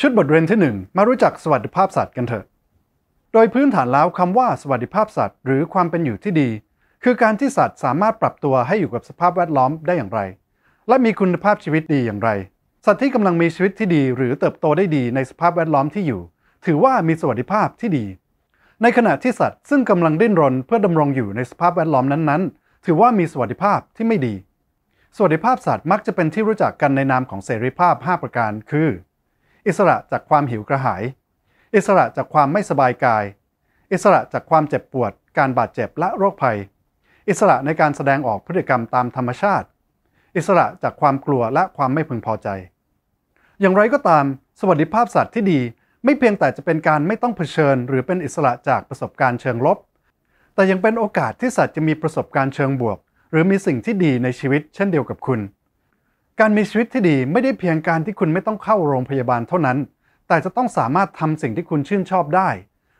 ชุดบทเรียนที่ 1 มารู้จักสวัสดิภาพสัตว์กันเถอะโดยพื้นฐานแล้วคำว่าสวัสดิภาพสัตว์ หรือความเป็นอยู่ที่ดี คือการที่สัตว์สามารถปรับตัวให้อยู่กับสภาพแวดล้อมได้อย่างไร และมีคุณภาพชีวิตดีอย่างไร สัตว์ที่กำลังมีชีวิตที่ดีหรือเติบโตได้ดีในสภาพแวดล้อมที่อยู่ ถือว่ามีสวัสดิภาพที่ดี ในขณะที่สัตว์ซึ่งกำลังดิ้นรนเพื่อดำรงอยู่ในสภาพแวดล้อมนั้นๆถือว่ามีสวัสดิภาพที่ไม่ดี สวัสดิภาพสัตว์มักจะเป็นที่รู้จักกันในนามของเสรีภาพ5ประการคืออิสระจากความหิวกระหาย อิสระจากความไม่สบายกาย อิสระจากความเจ็บปวด การบาดเจ็บและโรคภัย อิสระในการแสดงออกพฤติกรรมตามธรรมชาติ อิสระจากความกลัวและความไม่พึงพอใจ อย่างไรก็ตาม สวัสดิภาพสัตว์ที่ดีไม่เพียงแต่จะเป็นการไม่ต้องเผชิญ หรือเป็นอิสระจากประสบการณ์เชิงลบ แต่ยังเป็นโอกาสที่สัตว์จะมีประสบการณ์เชิงบวก หรือมีสิ่งที่ดีในชีวิตเช่นเดียวกับคุณการมีชีวิตที่ดีไม่ได้เพียงการที่คุณไม่ต้องเข้าโรงพยาบาลเท่านั้น แต่จะต้องสามารถทำสิ่งที่คุณชื่นชอบได้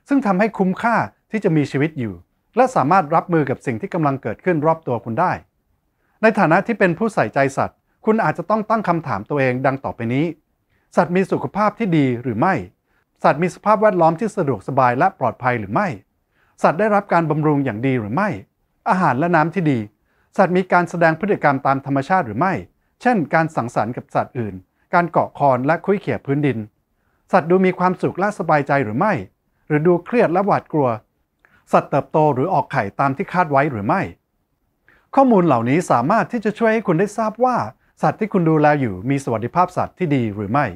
ซึ่งทำให้คุ้มค่าที่จะมีชีวิตอยู่ และสามารถรับมือกับสิ่งที่กำลังเกิดขึ้นรอบตัวคุณได้ ในฐานะที่เป็นผู้ใส่ใจสัตว์ คุณอาจจะต้องตั้งคำถามตัวเองดังต่อไปนี้ สัตว์มีสุขภาพที่ดีหรือไม่ สัตว์มีสภาพแวดล้อมที่สะดวกสบายและปลอดภัยหรือไม่ สัตว์ได้รับการบำรุงอย่างดีหรือไม่ อาหารและน้ำที่ดี สัตว์มีการแสดงพฤติกรรมตามธรรมชาติหรือไม่เช่นการสังสรรค์กับสัตว์อื่น การเกาะคอนและคุยเขี่ยพื้นดิน สัตว์ดูมีความสุขและสบายใจหรือไม่ หรือดูเครียดและหวาดกลัว สัตว์เติบโตหรือออกไข่ตามที่คาดไว้หรือไม่ ข้อมูลเหล่านี้สามารถที่จะช่วยให้คุณได้ทราบว่า สัตว์ที่คุณดูแลอยู่มีสวัสดิภาพสัตว์ที่ดีหรือไม่